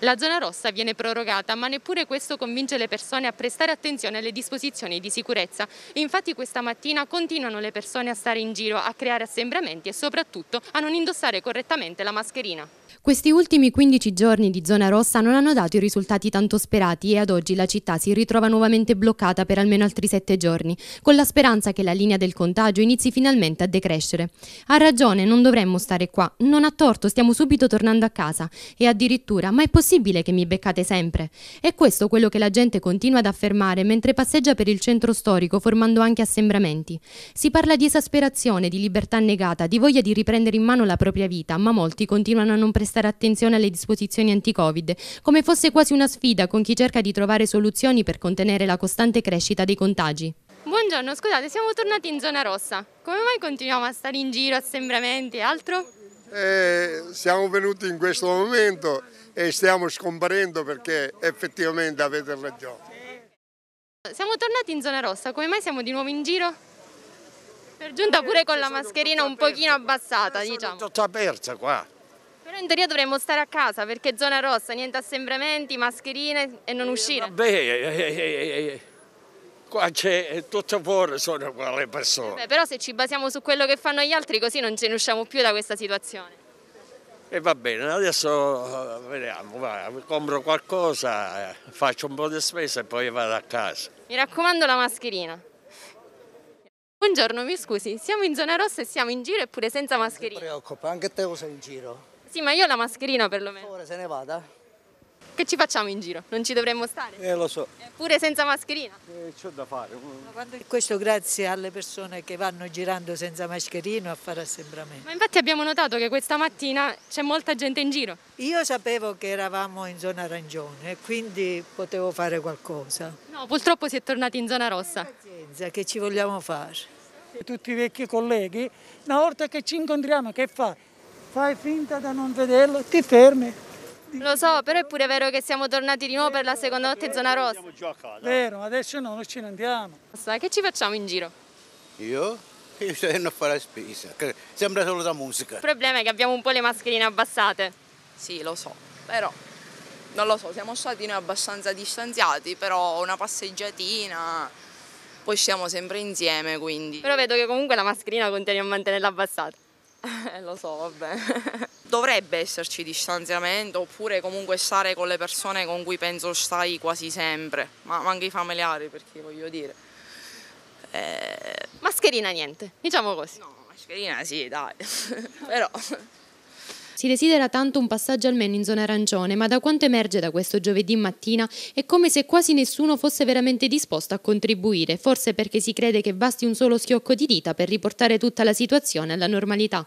La zona rossa viene prorogata, ma neppure questo convince le persone a prestare attenzione alle disposizioni di sicurezza. Infatti questa mattina continuano le persone a stare in giro, a creare assembramenti e soprattutto a non indossare correttamente la mascherina. Questi ultimi 15 giorni di zona rossa non hanno dato i risultati tanto sperati e ad oggi la città si ritrova nuovamente bloccata per almeno altri 7 giorni, con la speranza che la linea del contagio inizi finalmente a decrescere. Ha ragione, non dovremmo stare qua, non ha torto, stiamo subito tornando a casa e addirittura, ma è possibile possibile che mi beccate sempre. È questo quello che la gente continua ad affermare mentre passeggia per il centro storico formando anche assembramenti. Si parla di esasperazione, di libertà negata, di voglia di riprendere in mano la propria vita, ma molti continuano a non prestare attenzione alle disposizioni anti-Covid, come fosse quasi una sfida con chi cerca di trovare soluzioni per contenere la costante crescita dei contagi. Buongiorno, scusate, siamo tornati in zona rossa. Come mai continuiamo a stare in giro, assembramenti e altro? E eh, siamo venuti in questo momento e stiamo scomparendo perché effettivamente avete ragione. Siamo tornati in zona rossa, come mai siamo di nuovo in giro? Per giunta pure con la mascherina un pochino abbassata, diciamo. Sono tutta aperta qua. Però in teoria dovremmo stare a casa perché zona rossa, niente assembramenti, mascherine e non eh, uscire. Beh, eh, eh, eh. eh Qua c'è eh, tutto fuori, sono le persone. Beh, però se ci basiamo su quello che fanno gli altri così non ce ne usciamo più da questa situazione. E va bene, adesso eh, vediamo, va, compro qualcosa, eh, faccio un po' di spesa e poi vado a casa. Mi raccomando la mascherina. Buongiorno, mi scusi, siamo in zona rossa e siamo in giro eppure senza mascherina. Non ti preoccupa, anche te usa in giro. Sì, ma io ho la mascherina perlomeno. Ora se ne vada. Che ci facciamo in giro? Non ci dovremmo stare? Eh lo so. Eh, pure senza mascherina? Eh, c'ho da fare. Mm. Quando... Questo grazie alle persone che vanno girando senza mascherina a fare assembramento. Ma infatti abbiamo notato che questa mattina c'è molta gente in giro. Io sapevo che eravamo in zona arancione, quindi potevo fare qualcosa. No, purtroppo si è tornati in zona rossa. Pazienza, che ci vogliamo fare? Tutti i vecchi colleghi, una volta che ci incontriamo che fa? Fai finta da non vederlo, ti fermi, lo so, però è pure vero che siamo tornati di nuovo per la seconda volta in zona rossa. Vero, adesso no, non ce ne andiamo. Che ci facciamo in giro? Io? Io sto andando a fare la spesa, sembra solo da musica. Il problema è che abbiamo un po' le mascherine abbassate. Sì, lo so, però non lo so, siamo stati noi abbastanza distanziati, però una passeggiatina, poi siamo sempre insieme, quindi. Però vedo che comunque la mascherina continua a mantenerla abbassata. Eh, lo so, vabbè. Dovrebbe esserci distanziamento oppure comunque stare con le persone con cui penso stai quasi sempre, ma, anche i familiari perché voglio dire. Eh... Mascherina niente, diciamo così. No, mascherina sì, dai, però... Si desidera tanto un passaggio almeno in zona arancione, ma da quanto emerge da questo giovedì mattina è come se quasi nessuno fosse veramente disposto a contribuire, forse perché si crede che basti un solo schiocco di dita per riportare tutta la situazione alla normalità.